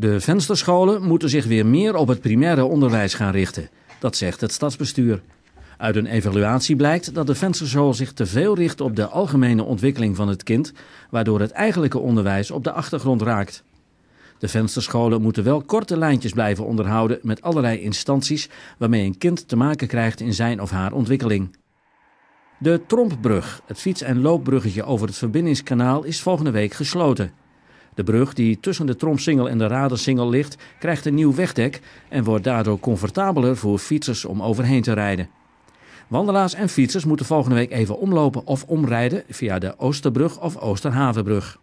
De vensterscholen moeten zich weer meer op het primaire onderwijs gaan richten. Dat zegt het stadsbestuur. Uit een evaluatie blijkt dat de vensterschool zich te veel richt op de algemene ontwikkeling van het kind, waardoor het eigenlijke onderwijs op de achtergrond raakt. De vensterscholen moeten wel korte lijntjes blijven onderhouden met allerlei instanties waarmee een kind te maken krijgt in zijn of haar ontwikkeling. De Trompbrug, het fiets- en loopbruggetje over het Verbindingskanaal, is volgende week gesloten. De brug die tussen de Tromsingel en de Radersingel ligt, krijgt een nieuw wegdek en wordt daardoor comfortabeler voor fietsers om overheen te rijden. Wandelaars en fietsers moeten volgende week even omlopen of omrijden via de Oosterbrug of Oosterhavenbrug.